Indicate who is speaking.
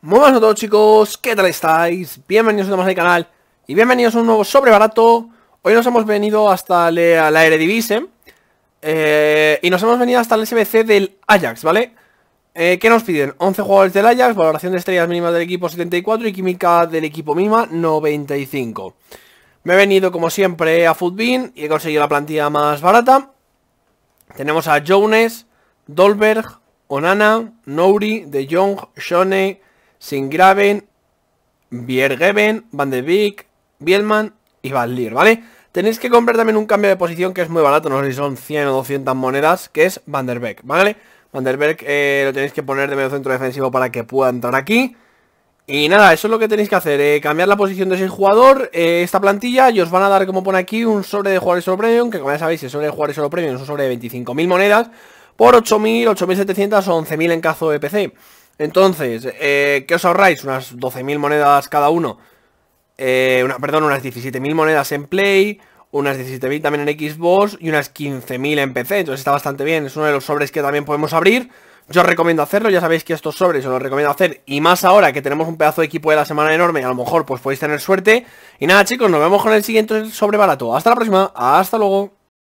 Speaker 1: Muy buenas a todos chicos, ¿qué tal estáis? Bienvenidos a más al canal y bienvenidos a un nuevo sobre barato Hoy nos hemos venido hasta la, la Eredivisie eh, Y nos hemos venido hasta el SBC del Ajax, ¿vale? Eh, ¿Qué nos piden? 11 jugadores del Ajax, valoración de estrellas mínimas del equipo 74 y química del equipo mínima 95 Me he venido como siempre a Footbin y he conseguido la plantilla más barata Tenemos a Jones, Dolberg, Onana, Nouri, De Jong, Shone... Singraven, Biergeven, Van der Beek, Bielman y Van ¿vale? Tenéis que comprar también un cambio de posición que es muy barato, no sé si son 100 o 200 monedas, que es Van der Beek, ¿vale? Van der Beek eh, lo tenéis que poner de medio centro defensivo para que pueda entrar aquí. Y nada, eso es lo que tenéis que hacer, eh, cambiar la posición de ese jugador, eh, esta plantilla, y os van a dar, como pone aquí, un sobre de jugadores solo premium, que como ya sabéis, el sobre de jugadores solo premium es un sobre de 25.000 monedas, por 8.000, 8.700 o 11.000 en caso de PC. Entonces, eh, ¿qué os ahorráis? Unas 12.000 monedas cada uno. Eh, perdón, unas 17.000 monedas en Play, unas 17.000 también en Xbox y unas 15.000 en PC. Entonces está bastante bien, es uno de los sobres que también podemos abrir. Yo os recomiendo hacerlo, ya sabéis que estos sobres os los recomiendo hacer y más ahora que tenemos un pedazo de equipo de la semana enorme, a lo mejor pues podéis tener suerte. Y nada chicos, nos vemos con el siguiente sobre barato. Hasta la próxima, hasta luego.